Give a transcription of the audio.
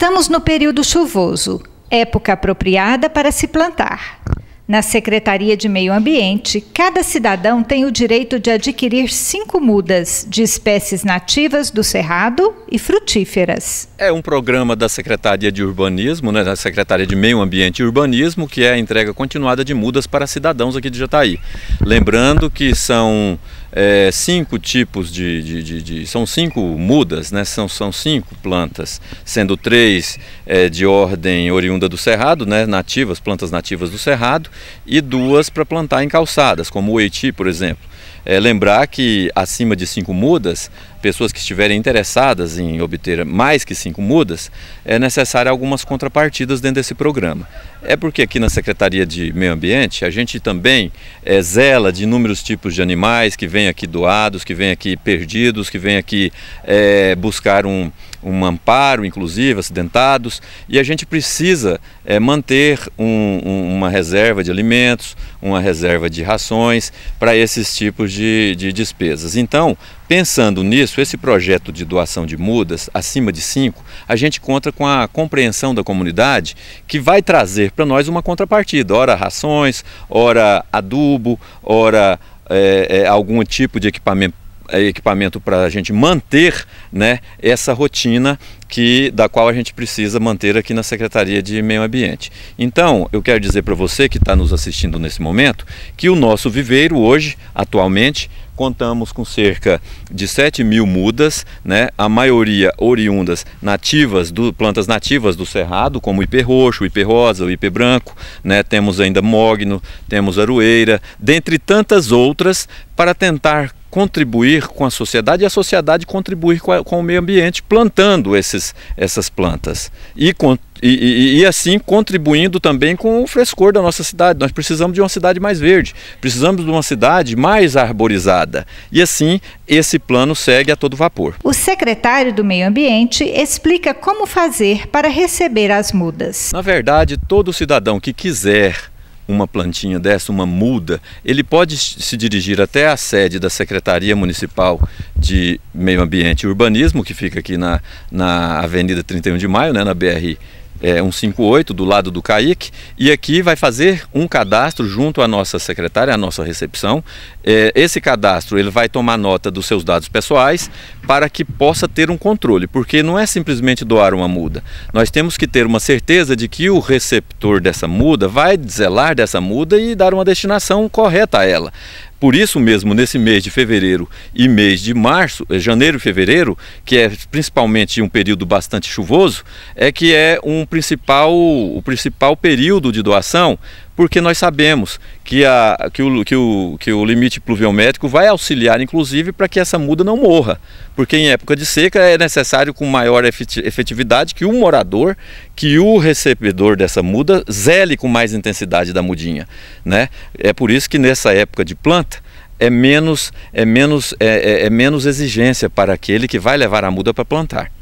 Estamos no período chuvoso, época apropriada para se plantar. Na Secretaria de Meio Ambiente, cada cidadão tem o direito de adquirir cinco mudas de espécies nativas do Cerrado e frutíferas. É um programa da Secretaria de Urbanismo, né, da Secretaria de Meio Ambiente e Urbanismo, que é a entrega continuada de mudas para cidadãos aqui de Jataí. Lembrando que são é, cinco tipos de, de, de, de, São cinco mudas, né? são, são cinco plantas, sendo três é, de ordem oriunda do cerrado, né? nativas, plantas nativas do cerrado, e duas para plantar em calçadas, como o Eiti, por exemplo. É, lembrar que acima de cinco mudas, pessoas que estiverem interessadas em obter mais que cinco mudas, é necessário algumas contrapartidas dentro desse programa. É porque aqui na Secretaria de Meio Ambiente a gente também é, zela de inúmeros tipos de animais que vêm aqui doados, que vêm aqui perdidos, que vêm aqui é, buscar um, um amparo, inclusive, acidentados, e a gente precisa é, manter um, um, uma reserva de alimentos, uma reserva de rações para esses tipos de, de, despesas. Então, pensando nisso, esse projeto de doação de mudas acima de cinco a gente conta com a compreensão da comunidade que vai trazer para nós uma contrapartida, ora rações, ora adubo, ora é, é, algum tipo de equipamento equipamento para a gente manter né, essa rotina que, da qual a gente precisa manter aqui na Secretaria de Meio Ambiente. Então, eu quero dizer para você que está nos assistindo nesse momento que o nosso viveiro hoje, atualmente, contamos com cerca de 7 mil mudas, né, a maioria oriundas nativas, do, plantas nativas do Cerrado, como o ipê roxo, o ipê rosa, o ipê branco, né, temos ainda mogno, temos aroeira, dentre tantas outras, para tentar contribuir com a sociedade e a sociedade contribuir com, a, com o meio ambiente, plantando esses, essas plantas e, e, e, e, assim contribuindo também com o frescor da nossa cidade. Nós precisamos de uma cidade mais verde, precisamos de uma cidade mais arborizada e assim esse plano segue a todo vapor. O secretário do Meio Ambiente explica como fazer para receber as mudas. Na verdade, todo cidadão que quiser uma plantinha dessa, uma muda, ele pode se dirigir até a sede da Secretaria Municipal de Meio Ambiente e Urbanismo, que fica aqui na, na Avenida 31 de Maio, né, na BR é, 158 do lado do CAIC e aqui vai fazer um cadastro junto à nossa secretária, à nossa recepção. É, esse cadastro ele vai tomar nota dos seus dados pessoais para que possa ter um controle, porque não é simplesmente doar uma muda. Nós temos que ter uma certeza de que o receptor dessa muda vai zelar dessa muda e dar uma destinação correta a ela. Por isso mesmo, nesse mês de fevereiro e mês de março, eh, janeiro e fevereiro, que é principalmente um período bastante chuvoso, é que é um principal, o principal período de doação porque nós sabemos que, a, que, o, que, o, que o limite pluviométrico vai auxiliar, inclusive, para que essa muda não morra, porque em época de seca é necessário com maior efetividade que o morador, que o recebedor dessa muda zele com mais intensidade da mudinha, né? É por isso que nessa época de planta é menos é menos é, é, é menos exigência para aquele que vai levar a muda para plantar.